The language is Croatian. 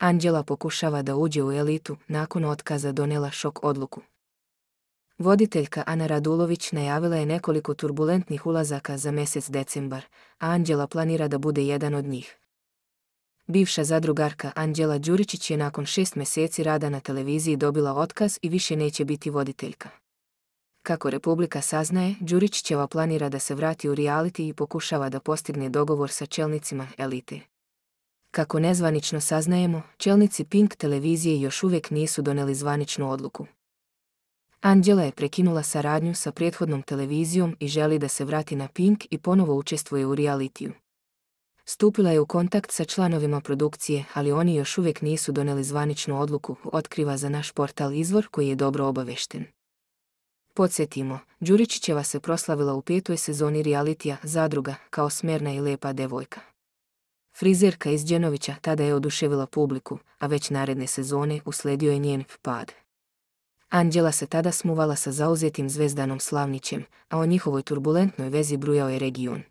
Anđela pokušava da uđe u elitu, nakon otkaza donela šok odluku. Voditeljka Ana Radulović najavila je nekoliko turbulentnih ulazaka za mjesec decembar, a Anđela planira da bude jedan od njih. Bivša zadrugarka Anđela Đuričić je nakon šest mjeseci rada na televiziji dobila otkaz i više neće biti voditeljka. Kako Republika saznaje, Đuričićeva planira da se vrati u realiti i pokušava da postigne dogovor sa čelnicima elite. Kako nezvanično saznajemo, čelnici Pink televizije još uvijek nisu doneli zvaničnu odluku. Anđela je prekinula saradnju sa prethodnom televizijom i želi da se vrati na Pink i ponovo učestvuje u realitiju. Stupila je u kontakt sa članovima produkcije, ali oni još uvijek nisu doneli zvaničnu odluku, otkriva za naš portal Izvor koji je dobro obavešten. Podsjetimo, Đuričićeva se proslavila u petoj sezoni realitija Zadruga kao smerna i lepa devojka. Frizerka iz Đenovića tada je oduševila publiku, a već naredne sezone usledio je njen pad. Anđela se tada smuvala sa zauzetim zvezdanom Slavnićem, a o njihovoj turbulentnoj vezi brujao je region.